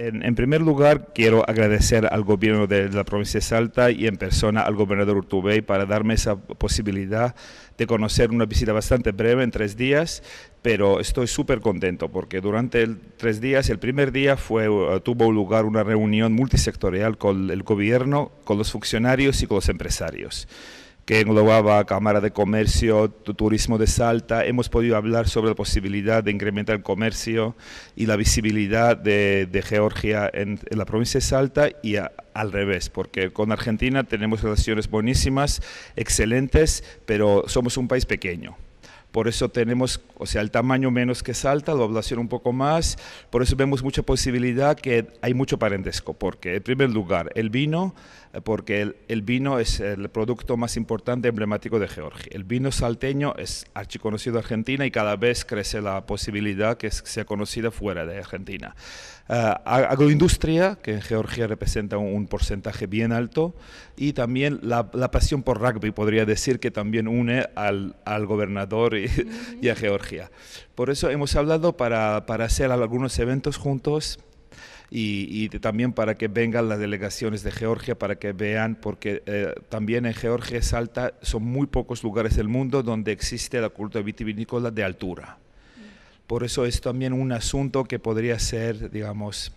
En, primer lugar, quiero agradecer al gobierno de, la provincia de Salta y en persona al gobernador Urtubey para darme esa posibilidad de conocer una visita bastante breve en tres días, pero estoy súper contento porque durante tres días, el primer día uh, tuvo lugar una reunión multisectorial con el gobierno, con los funcionarios y con los empresarios que englobaba Cámara de Comercio, Turismo de Salta. Hemos podido hablar sobre la posibilidad de incrementar el comercio y la visibilidad de, Georgia en, la provincia de Salta y al revés, porque con Argentina tenemos relaciones buenísimas, excelentes, pero somos un país pequeño. Por eso tenemos, o sea, el tamaño menos que salta, la población un poco más. Por eso vemos mucha posibilidad que hay mucho parentesco, porque en primer lugar, el vino eh, porque el, vino es el producto más importante emblemático de Georgia. El vino salteño es archiconocido en Argentina y cada vez crece la posibilidad que sea conocida fuera de Argentina. Eh, agroindustria, que en Georgia representa un, porcentaje bien alto, y también la, pasión por rugby, podría decir que también une al, al gobernador y, y, a Georgia. Por eso hemos hablado para, para hacer algunos eventos juntos y, también para que vengan las delegaciones de Georgia para que vean, porque eh, también en Georgia, es alta, son muy pocos lugares del mundo donde existe la cultura vitivinícola de altura. Por eso es también un asunto que podría ser, digamos,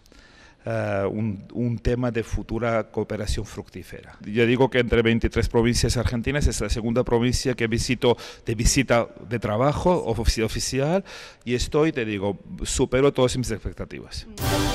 eh, un, un, tema de futura cooperación fructífera. Yo digo que entre 23 provincias argentinas es la segunda provincia que visito de visita de trabajo oficial y estoy, te digo, supero todas mis expectativas. Mm.